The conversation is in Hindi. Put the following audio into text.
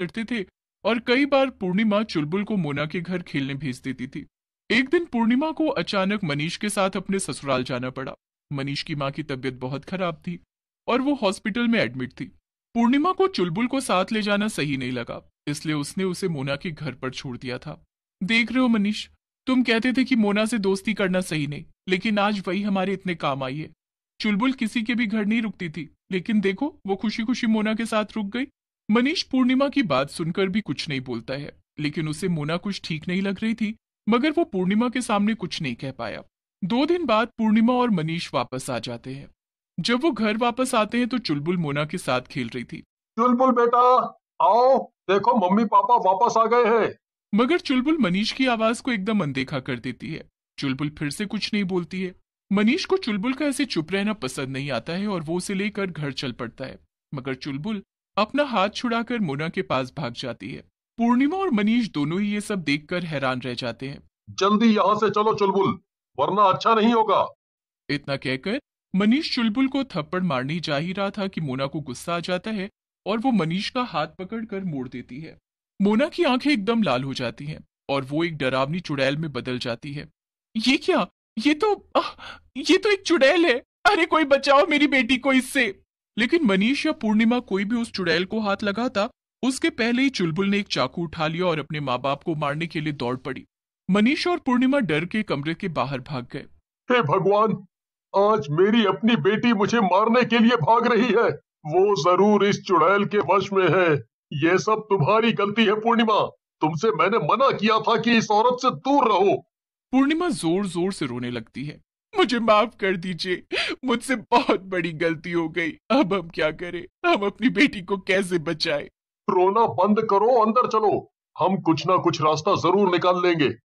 करते थे और कई बार पूर्णिमा चुलबुल को मोना के घर खेलने भेज देती थी एक दिन पूर्णिमा को अचानक मनीष के साथ अपने ससुराल जाना पड़ा मनीष की माँ की तबीयत बहुत खराब थी और वो हॉस्पिटल में एडमिट थी पूर्णिमा को चुलबुल को साथ ले जाना सही नहीं लगा इसलिए उसने उसे मोना के घर पर छोड़ दिया था देख रहे हो मनीष तुम कहते थे कि मोना से दोस्ती करना सही नहीं लेकिन आज वही हमारे इतने काम आई है चुलबुल किसी के भी घर नहीं रुकती थी लेकिन देखो वो खुशी खुशी मोना के साथ रुक गई मनीष पूर्णिमा की बात सुनकर भी कुछ नहीं बोलता है लेकिन उसे मोना कुछ ठीक नहीं लग रही थी मगर वो पूर्णिमा के सामने कुछ नहीं कह पाया दो दिन बाद पूर्णिमा और मनीष वापस आ जाते हैं जब वो घर वापस आते हैं तो चुलबुल मोना के साथ खेल रही थी चुलबुल बेटा आओ देखो मम्मी पापा वापस आ गए हैं मगर चुलबुल मनीष की आवाज को एकदम अनदेखा कर देती है चुलबुल फिर से कुछ नहीं बोलती है मनीष को चुलबुल का ऐसे चुप रहना पसंद नहीं आता है और वो उसे लेकर घर चल पड़ता है मगर चुलबुल अपना हाथ छुड़ाकर मोना के पास भाग जाती है पूर्णिमा और मनीष दोनों ही ये सब देखकर हैरान रह जाते हैं जल्दी यहाँ से चलो चुलबुल वरना अच्छा नहीं होगा इतना कहकर मनीष चुलबुल को थप्पड़ मारने जा ही रहा था कि मोना को गुस्सा आ जाता है और वो मनीष का हाथ पकड़ कर मोड़ देती है मोना की आंखें एकदम लाल हो जाती हैं और वो एक डरावनी चुड़ैल में बदल जाती है ये क्या ये तो आ, ये तो एक चुड़ैल है अरे कोई बचाओ मेरी बेटी को इससे लेकिन मनीष या पूर्णिमा कोई भी उस चुड़ैल को हाथ लगाता उसके पहले ही चुलबुल ने एक चाकू उठा लिया और अपने माँ बाप को मारने के लिए दौड़ पड़ी मनीष और पूर्णिमा डर के कमरे के बाहर भाग गए हे भगवान आज मेरी अपनी बेटी मुझे मारने के लिए भाग रही है वो जरूर इस चुड़ैल के वश में है ये सब तुम्हारी गलती है पूर्णिमा तुमसे मैंने मना किया था कि इस औरत से दूर रहो पूर्णिमा जोर जोर से रोने लगती है मुझे माफ कर दीजिए मुझसे बहुत बड़ी गलती हो गई अब हम क्या करें हम अपनी बेटी को कैसे बचाएं? रोना बंद करो अंदर चलो हम कुछ ना कुछ रास्ता जरूर निकाल लेंगे